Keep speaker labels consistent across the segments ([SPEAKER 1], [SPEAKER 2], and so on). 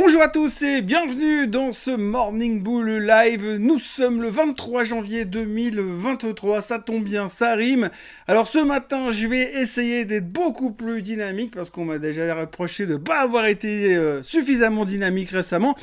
[SPEAKER 1] Bonjour à tous et bienvenue dans ce Morning Bull Live. Nous sommes le 23 janvier 2023, ça tombe bien, ça rime. Alors ce matin, je vais essayer d'être beaucoup plus dynamique parce qu'on m'a déjà reproché de ne pas avoir été euh, suffisamment dynamique récemment.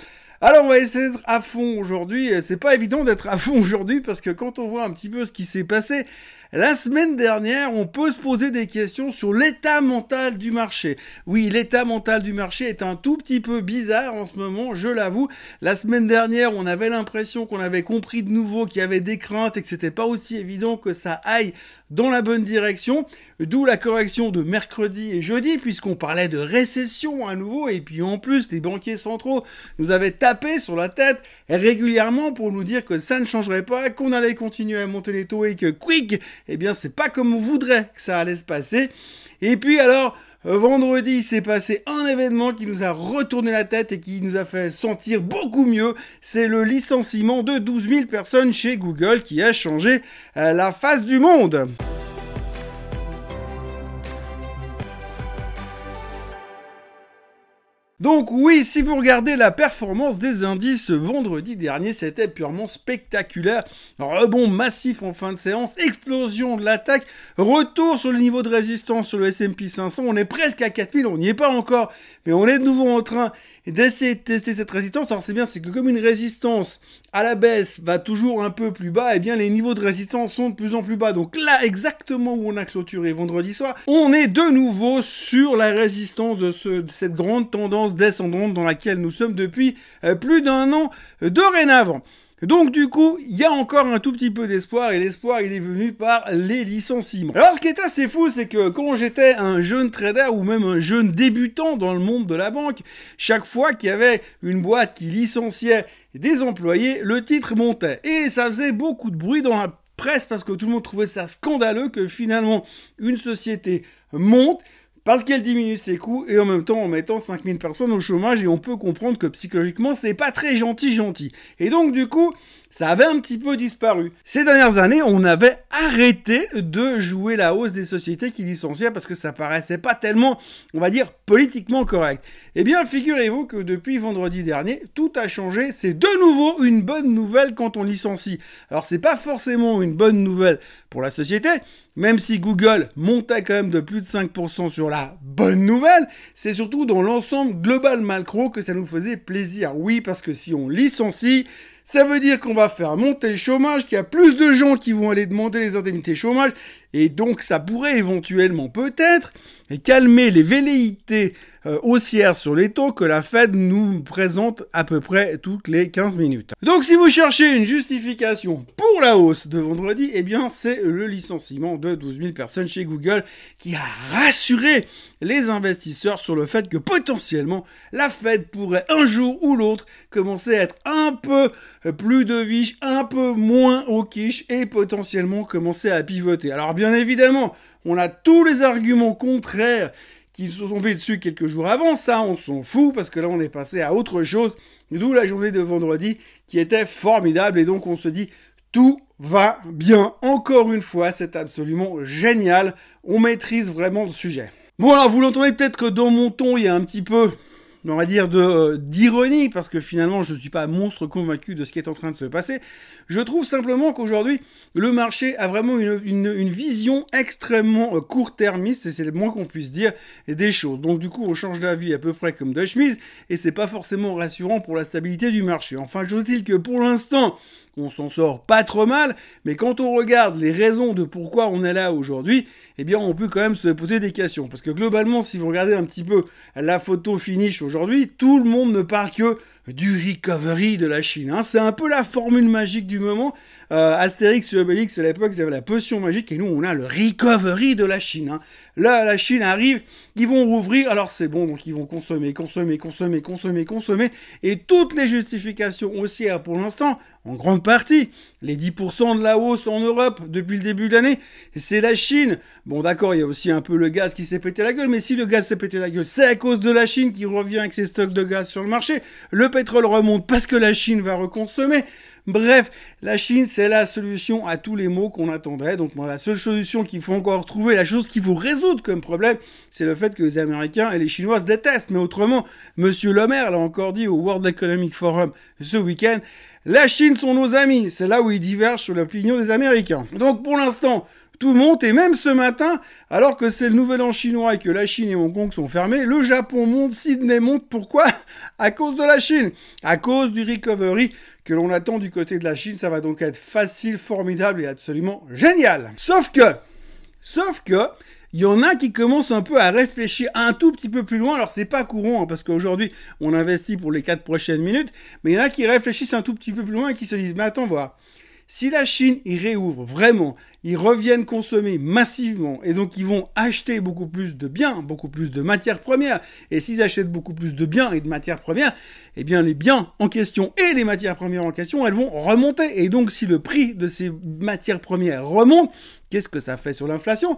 [SPEAKER 1] Alors on va essayer d'être à fond aujourd'hui. C'est pas évident d'être à fond aujourd'hui parce que quand on voit un petit peu ce qui s'est passé la semaine dernière, on peut se poser des questions sur l'état mental du marché. Oui, l'état mental du marché est un tout petit peu bizarre en ce moment, je l'avoue. La semaine dernière, on avait l'impression qu'on avait compris de nouveau qu'il y avait des craintes et que c'était pas aussi évident que ça aille dans la bonne direction, d'où la correction de mercredi et jeudi, puisqu'on parlait de récession à nouveau, et puis en plus, les banquiers centraux nous avaient tapé sur la tête régulièrement pour nous dire que ça ne changerait pas, qu'on allait continuer à monter les taux et que quick, eh bien, c'est pas comme on voudrait que ça allait se passer. Et puis alors, Vendredi, s'est passé un événement qui nous a retourné la tête et qui nous a fait sentir beaucoup mieux. C'est le licenciement de 12 000 personnes chez Google qui a changé euh, la face du monde. Donc oui, si vous regardez la performance des indices vendredi dernier, c'était purement spectaculaire. Rebond massif en fin de séance, explosion de l'attaque, retour sur le niveau de résistance sur le S&P 500. On est presque à 4000, on n'y est pas encore, mais on est de nouveau en train d'essayer de tester cette résistance. Alors c'est bien, c'est que comme une résistance à la baisse va toujours un peu plus bas, et eh bien les niveaux de résistance sont de plus en plus bas. Donc là, exactement où on a clôturé vendredi soir, on est de nouveau sur la résistance de cette grande tendance descendante dans laquelle nous sommes depuis euh, plus d'un an dorénavant. Donc du coup, il y a encore un tout petit peu d'espoir et l'espoir il est venu par les licenciements. Alors ce qui est assez fou, c'est que quand j'étais un jeune trader ou même un jeune débutant dans le monde de la banque, chaque fois qu'il y avait une boîte qui licenciait des employés, le titre montait et ça faisait beaucoup de bruit dans la presse parce que tout le monde trouvait ça scandaleux que finalement une société monte parce qu'elle diminue ses coûts et en même temps en mettant 5000 personnes au chômage et on peut comprendre que psychologiquement c'est pas très gentil gentil. Et donc du coup, ça avait un petit peu disparu. Ces dernières années, on avait arrêté de jouer la hausse des sociétés qui licenciaient parce que ça paraissait pas tellement, on va dire, politiquement correct. Eh bien, figurez-vous que depuis vendredi dernier, tout a changé. C'est de nouveau une bonne nouvelle quand on licencie. Alors, c'est pas forcément une bonne nouvelle pour la société, même si Google monta quand même de plus de 5% sur la bonne nouvelle, c'est surtout dans l'ensemble global macro que ça nous faisait plaisir. Oui, parce que si on licencie, ça veut dire qu'on va faire monter le chômage, qu'il y a plus de gens qui vont aller demander les indemnités chômage. Et donc ça pourrait éventuellement peut-être calmer les velléités euh, haussières sur les taux que la Fed nous présente à peu près toutes les 15 minutes. Donc si vous cherchez une justification pour la hausse de vendredi, eh bien c'est le licenciement de 12 000 personnes chez Google qui a rassuré les investisseurs sur le fait que potentiellement la Fed pourrait un jour ou l'autre commencer à être un peu plus de viche, un peu moins au quiche et potentiellement commencer à pivoter. Alors bien bien évidemment. On a tous les arguments contraires qui se sont tombés dessus quelques jours avant. Ça, on s'en fout parce que là, on est passé à autre chose. D'où la journée de vendredi qui était formidable. Et donc, on se dit, tout va bien. Encore une fois, c'est absolument génial. On maîtrise vraiment le sujet. Bon, alors, vous l'entendez peut-être que dans mon ton, il y a un petit peu on va dire euh, d'ironie parce que finalement je ne suis pas monstre convaincu de ce qui est en train de se passer. Je trouve simplement qu'aujourd'hui le marché a vraiment une, vision extrêmement euh, court-termiste et c'est le moins qu'on puisse dire des choses. Donc du coup on change d'avis à peu près comme de chemise et c'est pas forcément rassurant pour la stabilité du marché. Enfin je vous dis que pour l'instant on s'en sort pas trop mal, mais quand on regarde les raisons de pourquoi on est là aujourd'hui, eh bien on peut quand même se poser des questions. Parce que globalement, si vous regardez un petit peu la photo finish aujourd'hui, tout le monde ne part que du recovery de la Chine. Hein. C'est un peu la formule magique du moment. Euh, Astérix et Obélix, à l'époque, avaient la potion magique et nous, on a le recovery de la Chine. Hein. Là, la Chine arrive, ils vont rouvrir, alors c'est bon, donc ils vont consommer, consommer, consommer, consommer, consommer. Et toutes les justifications haussières pour l'instant, en grande partie, les 10% de la hausse en Europe depuis le début de l'année, c'est la Chine. Bon, d'accord, il y a aussi un peu le gaz qui s'est pété la gueule, mais si le gaz s'est pété la gueule, c'est à cause de la Chine qui revient avec ses stocks de gaz sur le marché. Le pétrole remonte parce que la Chine va reconsommer. Bref, la Chine, c'est la solution à tous les maux qu'on attendait. Donc, la seule solution qu'il faut encore trouver, la chose qu'il faut résoudre comme problème, c'est le fait que les Américains et les Chinois se détestent. Mais autrement, Monsieur Le l'a encore dit au World Economic Forum ce week-end, la Chine sont nos amis. C'est là où ils divergent sur l'opinion des Américains. Donc, pour l'instant, tout monte, et même ce matin, alors que c'est le nouvel an chinois et que la Chine et Hong Kong sont fermés, le Japon monte, Sydney monte, pourquoi À cause de la Chine, à cause du recovery que l'on attend du côté de la Chine, ça va donc être facile, formidable et absolument génial. Sauf que, sauf que, il y en a qui commencent un peu à réfléchir un tout petit peu plus loin. Alors c'est pas courant hein, parce qu'aujourd'hui on investit pour les quatre prochaines minutes, mais il y en a qui réfléchissent un tout petit peu plus loin et qui se disent mais attends voir, si la Chine, y réouvre vraiment, ils reviennent consommer massivement, et donc ils vont acheter beaucoup plus de biens, beaucoup plus de matières premières, et s'ils achètent beaucoup plus de biens et de matières premières, eh bien les biens en question et les matières premières en question, elles vont remonter. Et donc si le prix de ces matières premières remonte, qu'est-ce que ça fait sur l'inflation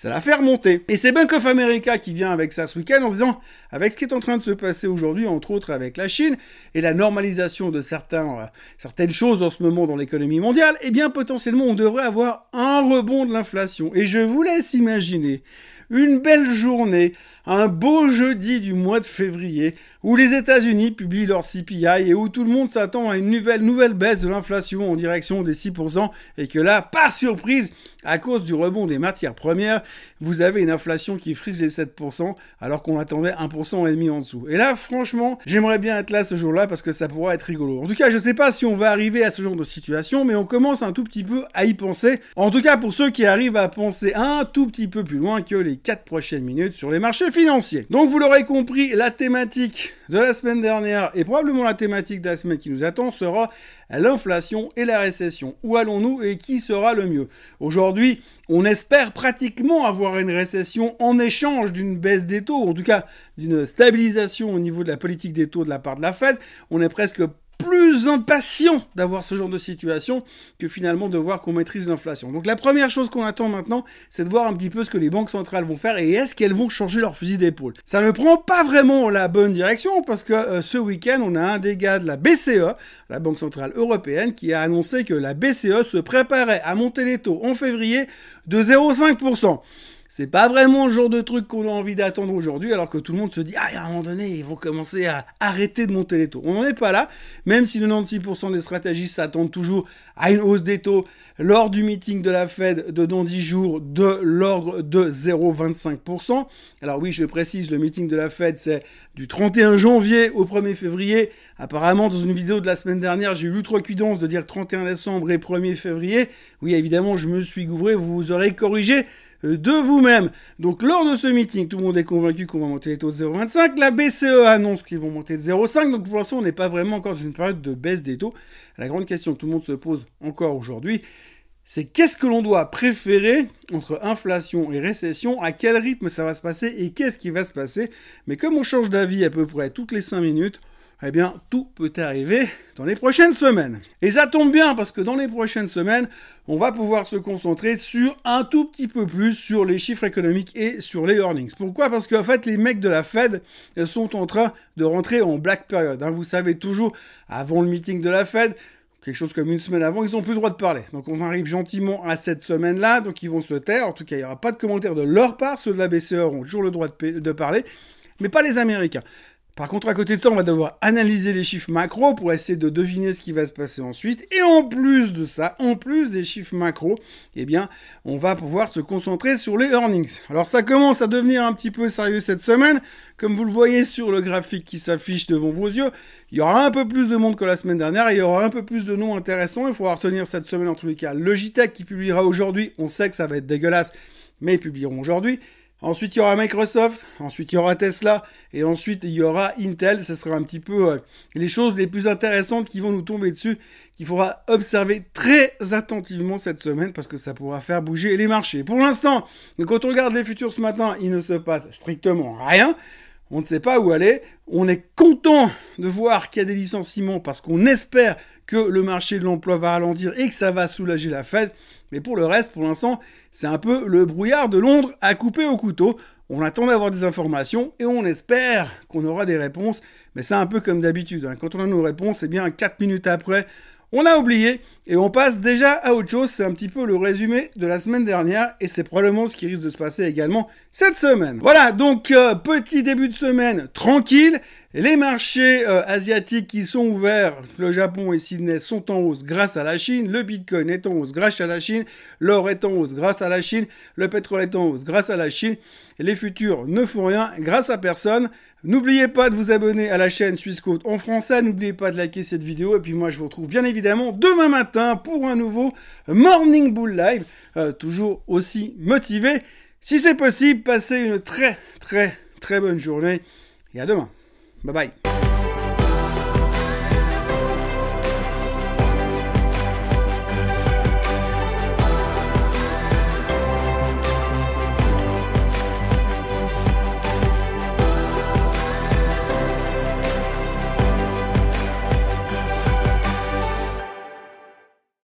[SPEAKER 1] ça la fait remonter. Et c'est Bank of America qui vient avec ça ce week-end en disant, avec ce qui est en train de se passer aujourd'hui, entre autres avec la Chine et la normalisation de certains, euh, certaines choses en ce moment dans l'économie mondiale, eh bien potentiellement on devrait avoir un rebond de l'inflation. Et je vous laisse imaginer une belle journée, un beau jeudi du mois de février, où les États-Unis publient leur CPI et où tout le monde s'attend à une nouvelle, nouvelle baisse de l'inflation en direction des 6%, et que là, par surprise, à cause du rebond des matières premières, vous avez une inflation qui frise les 7%, alors qu'on attendait 1% et demi en dessous. Et là, franchement, j'aimerais bien être là ce jour-là parce que ça pourrait être rigolo. En tout cas, je ne sais pas si on va arriver à ce genre de situation, mais on commence un tout petit peu à y penser. En tout cas, pour ceux qui arrivent à penser un tout petit peu plus loin que les 4 prochaines minutes sur les marchés financiers. Donc, vous l'aurez compris, la thématique de la semaine dernière et probablement la thématique de la semaine qui nous attend sera l'inflation et la récession. Où allons-nous et qui sera le mieux Aujourd'hui, on espère pratiquement avoir une récession en échange d'une baisse des taux, en tout cas d'une stabilisation au niveau de la politique des taux de la part de la Fed. On est presque plus impatient d'avoir ce genre de situation que finalement de voir qu'on maîtrise l'inflation. Donc la première chose qu'on attend maintenant, c'est de voir un petit peu ce que les banques centrales vont faire et est-ce qu'elles vont changer leur fusil d'épaule. Ça ne prend pas vraiment la bonne direction parce que euh, ce week-end, on a un dégât de la BCE, la Banque Centrale Européenne, qui a annoncé que la BCE se préparait à monter les taux en février de 0,5% c'est pas vraiment le genre de truc qu'on a envie d'attendre aujourd'hui, alors que tout le monde se dit, ah, à un moment donné, il faut commencer à arrêter de monter les taux. On n'en est pas là, même si 96% des stratégistes s'attendent toujours à une hausse des taux lors du meeting de la Fed de dans 10 jours de l'ordre de 0,25%. Alors oui, je précise, le meeting de la Fed, c'est du 31 janvier au 1er février. Apparemment, dans une vidéo de la semaine dernière, j'ai eu l'outrecuidance de dire 31 décembre et 1er février. Oui, évidemment, je me suis gouvré, vous aurez corrigé. Euh, de vous-même. Donc lors de ce meeting, tout le monde est convaincu qu'on va monter les taux de 0,25. La BCE annonce qu'ils vont monter de 0,5. Donc pour l'instant, on n'est pas vraiment encore dans une période de baisse des taux. La grande question que tout le monde se pose encore aujourd'hui, c'est qu'est-ce que l'on doit préférer entre inflation et récession, à quel rythme ça va se passer et qu'est-ce qui va se passer. Mais comme on change d'avis à peu près toutes les 5 minutes, eh bien, tout peut arriver dans les prochaines semaines. Et ça tombe bien parce que dans les prochaines semaines, on va pouvoir se concentrer sur un tout petit peu plus sur les chiffres économiques et sur les earnings. Pourquoi Parce qu'en fait, les mecs de la Fed sont en train de rentrer en black period. Hein. Vous savez toujours, avant le meeting de la Fed, quelque chose comme une semaine avant, ils n'ont plus le droit de parler. Donc on arrive gentiment à cette semaine-là, donc ils vont se taire. En tout cas, il n'y aura pas de commentaires de leur part. Ceux de la BCE auront toujours le droit de parler, mais pas les Américains. Par contre, à côté de ça, on va devoir analyser les chiffres macro pour essayer de deviner ce qui va se passer ensuite. Et en plus de ça, en plus des chiffres macro, eh bien, on va pouvoir se concentrer sur les earnings. Alors, ça commence à devenir un petit peu sérieux cette semaine. Comme vous le voyez sur le graphique qui s'affiche devant vos yeux, il y aura un peu plus de monde que la semaine dernière. Et il y aura un peu plus de noms intéressants. Il faudra retenir cette semaine, en tous les cas, Logitech qui publiera aujourd'hui. On sait que ça va être dégueulasse, mais ils publieront aujourd'hui. Ensuite, il y aura Microsoft, ensuite il y aura Tesla, et ensuite il y aura Intel. Ce sera un petit peu euh, les choses les plus intéressantes qui vont nous tomber dessus, qu'il faudra observer très attentivement cette semaine, parce que ça pourra faire bouger les marchés. Pour l'instant, quand on regarde les futurs ce matin, il ne se passe strictement rien on ne sait pas où aller. On est content de voir qu'il y a des licenciements parce qu'on espère que le marché de l'emploi va ralentir et que ça va soulager la Fed. Mais pour le reste, pour l'instant, c'est un peu le brouillard de Londres à couper au couteau. On attend d'avoir des informations et on espère qu'on aura des réponses. Mais c'est un peu comme d'habitude. Hein. Quand on a nos réponses, c'est eh bien, 4 minutes après, on a oublié et on passe déjà à autre chose. C'est un petit peu le résumé de la semaine dernière et c'est probablement ce qui risque de se passer également cette semaine. Voilà, donc euh, petit début de semaine tranquille. Les marchés euh, asiatiques qui sont ouverts, le Japon et Sydney sont en hausse grâce à la Chine, le Bitcoin est en hausse grâce à la Chine, l'or est en hausse grâce à la Chine, le pétrole est en hausse grâce à la Chine, les futurs ne font rien grâce à personne. N'oubliez pas de vous abonner à la chaîne Suisse en français, n'oubliez pas de liker cette vidéo et puis moi je vous retrouve bien évidemment demain matin pour un nouveau Morning Bull Live, euh, toujours aussi motivé. Si c'est possible, passez une très très très bonne journée et à demain. Bye bye.